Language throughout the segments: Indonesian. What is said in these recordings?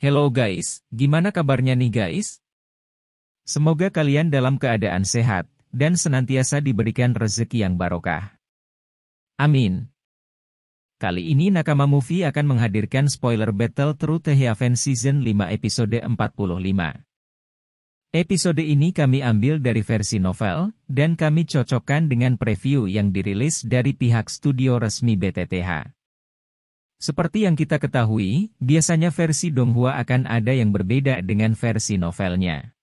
Hello guys, gimana kabarnya nih guys? Semoga kalian dalam keadaan sehat, dan senantiasa diberikan rezeki yang barokah. Amin. Kali ini Nakama Movie akan menghadirkan spoiler battle True Heavens Season 5 episode 45. Episode ini kami ambil dari versi novel, dan kami cocokkan dengan preview yang dirilis dari pihak studio resmi BTTH. Seperti yang kita ketahui, biasanya versi Donghua akan ada yang berbeda dengan versi novelnya.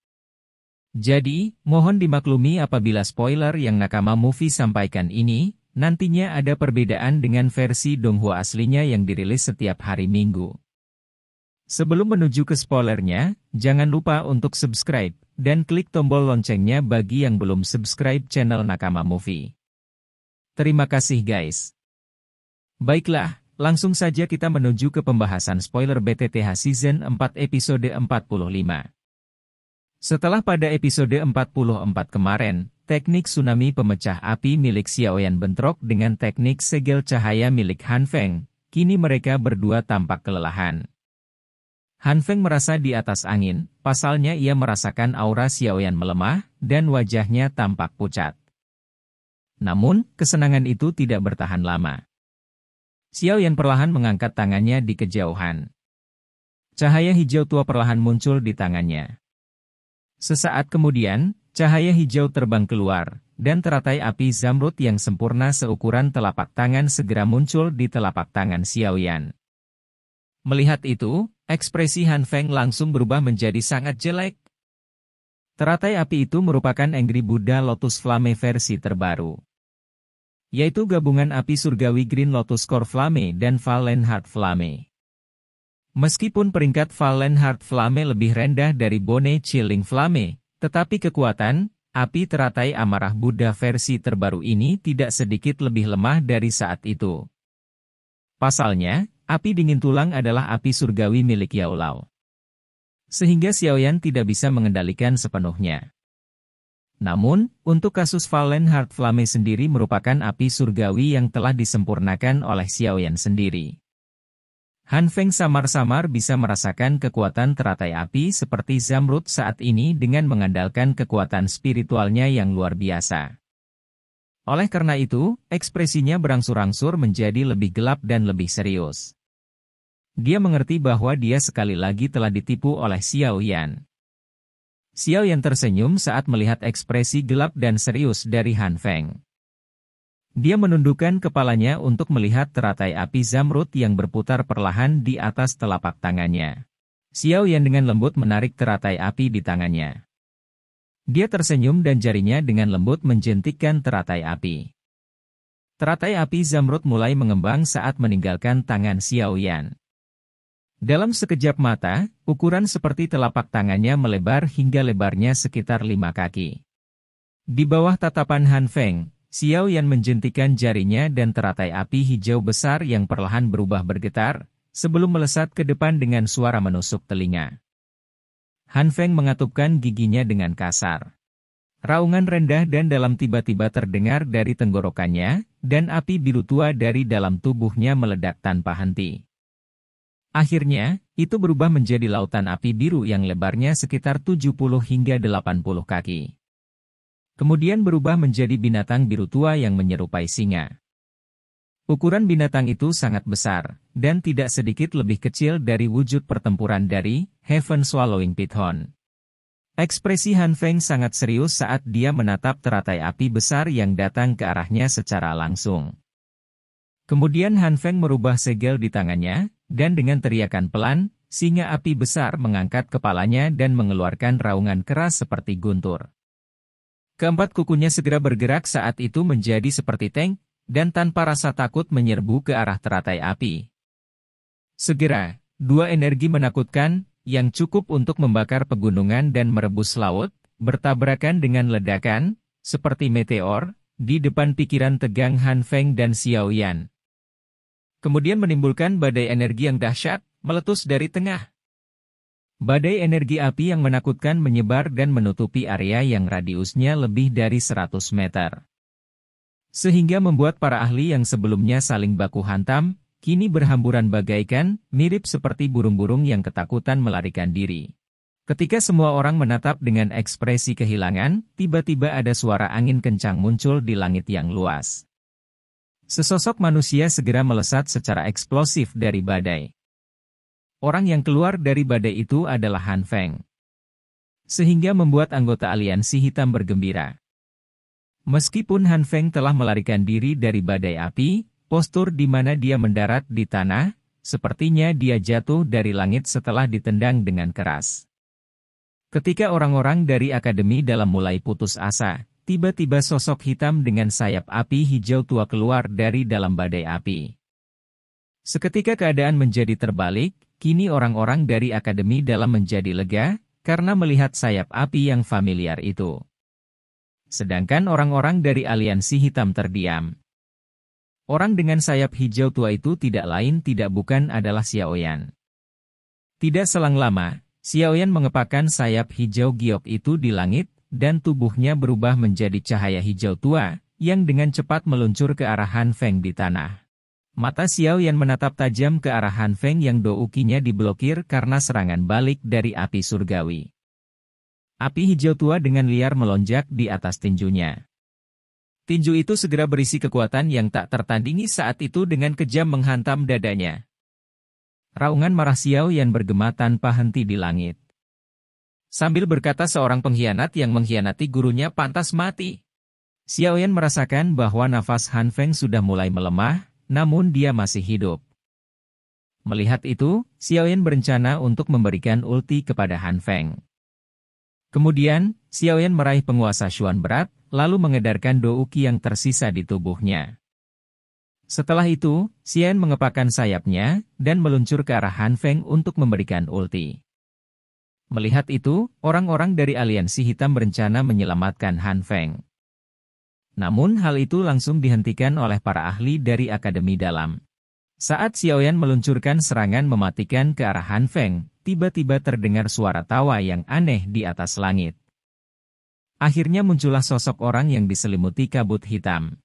Jadi, mohon dimaklumi apabila spoiler yang Nakama Movie sampaikan ini, nantinya ada perbedaan dengan versi Donghua aslinya yang dirilis setiap hari Minggu. Sebelum menuju ke spoilernya, jangan lupa untuk subscribe, dan klik tombol loncengnya bagi yang belum subscribe channel Nakama Movie. Terima kasih guys. Baiklah, Langsung saja kita menuju ke pembahasan spoiler BTTH Season 4 episode 45. Setelah pada episode 44 kemarin, teknik tsunami pemecah api milik Xiaoyan bentrok dengan teknik segel cahaya milik Han Feng, kini mereka berdua tampak kelelahan. Han Feng merasa di atas angin, pasalnya ia merasakan aura Xiaoyan melemah, dan wajahnya tampak pucat. Namun, kesenangan itu tidak bertahan lama. Xiao Yan perlahan mengangkat tangannya di kejauhan. Cahaya hijau tua perlahan muncul di tangannya. Sesaat kemudian, cahaya hijau terbang keluar, dan teratai api zamrud yang sempurna seukuran telapak tangan segera muncul di telapak tangan Xiao Yan. Melihat itu, ekspresi Han Feng langsung berubah menjadi sangat jelek. Teratai api itu merupakan Angry Buddha Lotus Flame versi terbaru yaitu gabungan api surgawi Green Lotus Core Flame dan Valenhard Flame. Meskipun peringkat Valenhard Flame lebih rendah dari Bone Chilling Flame, tetapi kekuatan, api teratai amarah Buddha versi terbaru ini tidak sedikit lebih lemah dari saat itu. Pasalnya, api dingin tulang adalah api surgawi milik Yaulau. Sehingga Xiaoyan tidak bisa mengendalikan sepenuhnya. Namun, untuk kasus Valen Hart Flame sendiri merupakan api surgawi yang telah disempurnakan oleh Xiaoyan sendiri. Han Feng samar-samar bisa merasakan kekuatan teratai api seperti Zamrud saat ini dengan mengandalkan kekuatan spiritualnya yang luar biasa. Oleh karena itu, ekspresinya berangsur-angsur menjadi lebih gelap dan lebih serius. Dia mengerti bahwa dia sekali lagi telah ditipu oleh Xiao Yan. Xiao Yan tersenyum saat melihat ekspresi gelap dan serius dari Han Feng. Dia menundukkan kepalanya untuk melihat teratai api zamrud yang berputar perlahan di atas telapak tangannya. Xiao Yan dengan lembut menarik teratai api di tangannya. Dia tersenyum dan jarinya dengan lembut menjentikkan teratai api. Teratai api zamrud mulai mengembang saat meninggalkan tangan Xiao Yan. Dalam sekejap mata, ukuran seperti telapak tangannya melebar hingga lebarnya sekitar lima kaki. Di bawah tatapan Han Feng, Xiao Yan menjentikan jarinya dan teratai api hijau besar yang perlahan berubah bergetar, sebelum melesat ke depan dengan suara menusuk telinga. Han Feng mengatupkan giginya dengan kasar. Raungan rendah dan dalam tiba-tiba terdengar dari tenggorokannya, dan api biru tua dari dalam tubuhnya meledak tanpa henti. Akhirnya, itu berubah menjadi lautan api biru yang lebarnya sekitar 70 hingga 80 kaki. Kemudian berubah menjadi binatang biru tua yang menyerupai singa. Ukuran binatang itu sangat besar, dan tidak sedikit lebih kecil dari wujud pertempuran dari Heaven Swallowing Python. Ekspresi Han Feng sangat serius saat dia menatap teratai api besar yang datang ke arahnya secara langsung. Kemudian Han Feng merubah segel di tangannya, dan dengan teriakan pelan, singa api besar mengangkat kepalanya dan mengeluarkan raungan keras seperti guntur. Keempat kukunya segera bergerak saat itu menjadi seperti tank, dan tanpa rasa takut menyerbu ke arah teratai api. Segera, dua energi menakutkan, yang cukup untuk membakar pegunungan dan merebus laut, bertabrakan dengan ledakan, seperti meteor, di depan pikiran tegang Han Feng dan Xiao Yan kemudian menimbulkan badai energi yang dahsyat, meletus dari tengah. Badai energi api yang menakutkan menyebar dan menutupi area yang radiusnya lebih dari 100 meter. Sehingga membuat para ahli yang sebelumnya saling baku hantam, kini berhamburan bagaikan, mirip seperti burung-burung yang ketakutan melarikan diri. Ketika semua orang menatap dengan ekspresi kehilangan, tiba-tiba ada suara angin kencang muncul di langit yang luas. Sesosok manusia segera melesat secara eksplosif dari badai. Orang yang keluar dari badai itu adalah Han Feng. Sehingga membuat anggota aliansi hitam bergembira. Meskipun Han Feng telah melarikan diri dari badai api, postur di mana dia mendarat di tanah, sepertinya dia jatuh dari langit setelah ditendang dengan keras. Ketika orang-orang dari akademi dalam mulai putus asa, Tiba-tiba sosok hitam dengan sayap api hijau tua keluar dari dalam badai api. Seketika keadaan menjadi terbalik, kini orang-orang dari akademi dalam menjadi lega, karena melihat sayap api yang familiar itu. Sedangkan orang-orang dari aliansi hitam terdiam. Orang dengan sayap hijau tua itu tidak lain tidak bukan adalah Xiaoyan. Tidak selang lama, Xiaoyan mengepakkan sayap hijau giok itu di langit, dan tubuhnya berubah menjadi cahaya hijau tua, yang dengan cepat meluncur ke arah Han Feng di tanah. Mata Xiao Yan menatap tajam ke arah Han Feng yang doukinya diblokir karena serangan balik dari api surgawi. Api hijau tua dengan liar melonjak di atas tinjunya. Tinju itu segera berisi kekuatan yang tak tertandingi saat itu dengan kejam menghantam dadanya. Raungan marah Xiao Yan bergema tanpa henti di langit. Sambil berkata seorang pengkhianat yang mengkhianati gurunya pantas mati. Xiaoyan merasakan bahwa nafas Han Feng sudah mulai melemah, namun dia masih hidup. Melihat itu, Xiaoyan berencana untuk memberikan ulti kepada Han Feng. Kemudian, Xiaoyan meraih penguasa Xuan berat, lalu mengedarkan Douki yang tersisa di tubuhnya. Setelah itu, Xian mengepakkan sayapnya dan meluncur ke arah Han Feng untuk memberikan ulti. Melihat itu, orang-orang dari aliansi hitam berencana menyelamatkan Han Feng. Namun hal itu langsung dihentikan oleh para ahli dari Akademi Dalam. Saat Xiaoyan meluncurkan serangan mematikan ke arah Han Feng, tiba-tiba terdengar suara tawa yang aneh di atas langit. Akhirnya muncullah sosok orang yang diselimuti kabut hitam.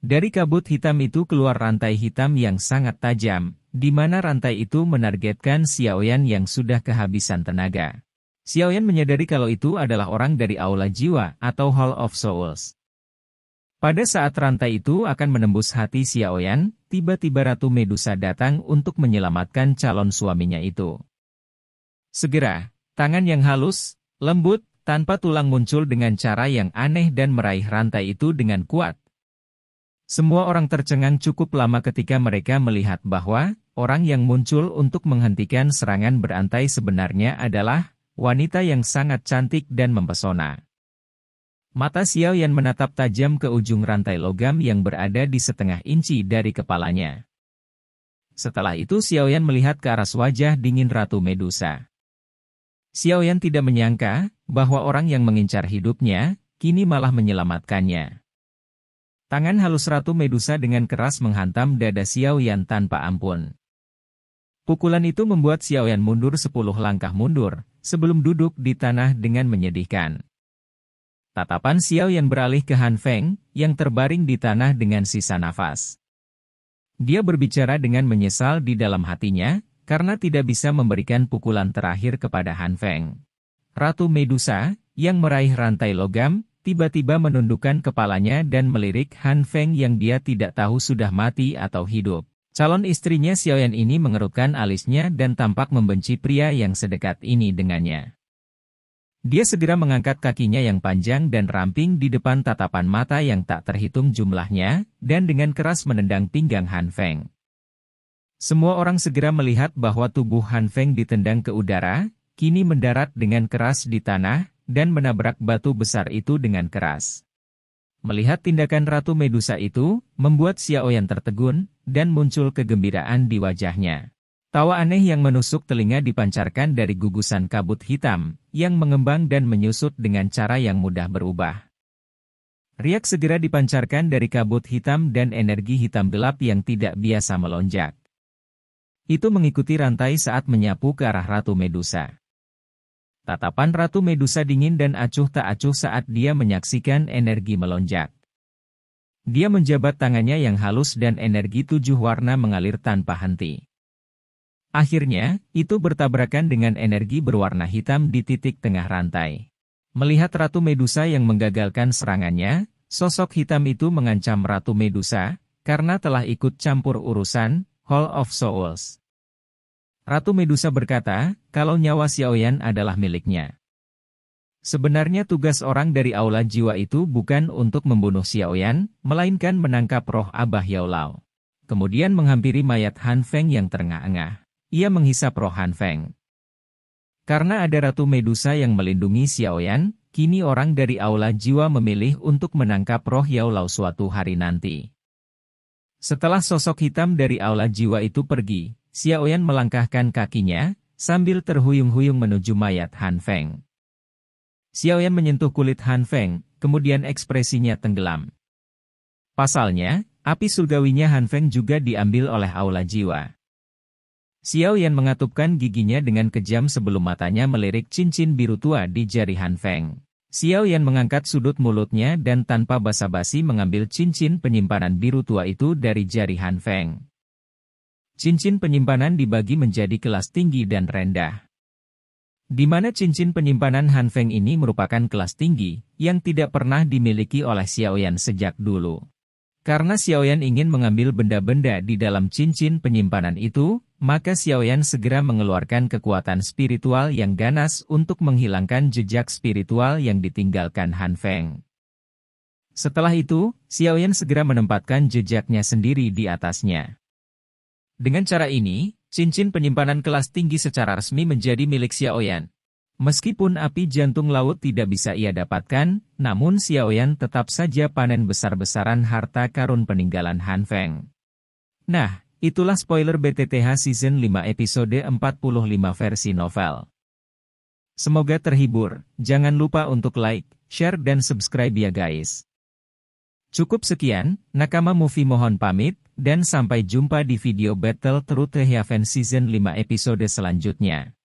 Dari kabut hitam itu keluar rantai hitam yang sangat tajam, di mana rantai itu menargetkan Xiaoyan yang sudah kehabisan tenaga. Xiaoyan menyadari kalau itu adalah orang dari Aula Jiwa atau Hall of Souls. Pada saat rantai itu akan menembus hati Xiaoyan, tiba-tiba Ratu Medusa datang untuk menyelamatkan calon suaminya itu. Segera, tangan yang halus, lembut, tanpa tulang muncul dengan cara yang aneh dan meraih rantai itu dengan kuat, semua orang tercengang cukup lama ketika mereka melihat bahwa orang yang muncul untuk menghentikan serangan berantai sebenarnya adalah wanita yang sangat cantik dan mempesona. Mata Xiao Yan menatap tajam ke ujung rantai logam yang berada di setengah inci dari kepalanya. Setelah itu Xiao Yan melihat ke arah wajah dingin Ratu Medusa. Xiao Yan tidak menyangka bahwa orang yang mengincar hidupnya, kini malah menyelamatkannya. Tangan halus Ratu Medusa dengan keras menghantam dada Xiao Yan tanpa ampun. Pukulan itu membuat Xiao Yan mundur sepuluh langkah mundur, sebelum duduk di tanah dengan menyedihkan. Tatapan Xiao Yan beralih ke Han Feng, yang terbaring di tanah dengan sisa nafas. Dia berbicara dengan menyesal di dalam hatinya, karena tidak bisa memberikan pukulan terakhir kepada Han Feng. Ratu Medusa, yang meraih rantai logam, tiba-tiba menundukkan kepalanya dan melirik Han Feng yang dia tidak tahu sudah mati atau hidup. Calon istrinya Xiao Yan ini mengerutkan alisnya dan tampak membenci pria yang sedekat ini dengannya. Dia segera mengangkat kakinya yang panjang dan ramping di depan tatapan mata yang tak terhitung jumlahnya, dan dengan keras menendang pinggang Han Feng. Semua orang segera melihat bahwa tubuh Han Feng ditendang ke udara, kini mendarat dengan keras di tanah, dan menabrak batu besar itu dengan keras. Melihat tindakan Ratu Medusa itu, membuat Xiao Yan tertegun, dan muncul kegembiraan di wajahnya. Tawa aneh yang menusuk telinga dipancarkan dari gugusan kabut hitam, yang mengembang dan menyusut dengan cara yang mudah berubah. Riak segera dipancarkan dari kabut hitam dan energi hitam gelap yang tidak biasa melonjak. Itu mengikuti rantai saat menyapu ke arah Ratu Medusa. Tatapan Ratu Medusa dingin dan acuh tak acuh saat dia menyaksikan energi melonjak. Dia menjabat tangannya yang halus dan energi tujuh warna mengalir tanpa henti. Akhirnya, itu bertabrakan dengan energi berwarna hitam di titik tengah rantai. Melihat Ratu Medusa yang menggagalkan serangannya, sosok hitam itu mengancam Ratu Medusa, karena telah ikut campur urusan Hall of Souls. Ratu Medusa berkata, kalau nyawa Xiaoyan adalah miliknya. Sebenarnya tugas orang dari aula jiwa itu bukan untuk membunuh Xiaoyan, melainkan menangkap roh Abah Yao Lao. Kemudian menghampiri mayat Han Feng yang terengah-engah. Ia menghisap roh Han Feng. Karena ada Ratu Medusa yang melindungi Xiaoyan, kini orang dari aula jiwa memilih untuk menangkap roh Yao Lao suatu hari nanti. Setelah sosok hitam dari aula jiwa itu pergi, Xiaoyan melangkahkan kakinya, sambil terhuyung-huyung menuju mayat Han Feng. Xiao Yan menyentuh kulit Han Feng, kemudian ekspresinya tenggelam. Pasalnya, api surgawinya Han Feng juga diambil oleh aula jiwa. Xiao Yan mengatupkan giginya dengan kejam sebelum matanya melirik cincin biru tua di jari Han Feng. Xiao Yan mengangkat sudut mulutnya dan tanpa basa-basi mengambil cincin penyimpanan biru tua itu dari jari Han Feng. Cincin penyimpanan dibagi menjadi kelas tinggi dan rendah. Di mana cincin penyimpanan Han Feng ini merupakan kelas tinggi, yang tidak pernah dimiliki oleh Xiaoyan sejak dulu. Karena Xiaoyan ingin mengambil benda-benda di dalam cincin penyimpanan itu, maka Xiaoyan segera mengeluarkan kekuatan spiritual yang ganas untuk menghilangkan jejak spiritual yang ditinggalkan Han Feng. Setelah itu, Xiaoyan segera menempatkan jejaknya sendiri di atasnya. Dengan cara ini, cincin penyimpanan kelas tinggi secara resmi menjadi milik Xiaoyan. Meskipun api jantung laut tidak bisa ia dapatkan, namun Xiaoyan tetap saja panen besar-besaran harta karun peninggalan Han Feng. Nah, itulah spoiler BTTH Season 5 episode 45 versi novel. Semoga terhibur, jangan lupa untuk like, share dan subscribe ya guys. Cukup sekian, Nakama Movie mohon pamit, dan sampai jumpa di video Battle Truth Heaven Season 5 episode selanjutnya.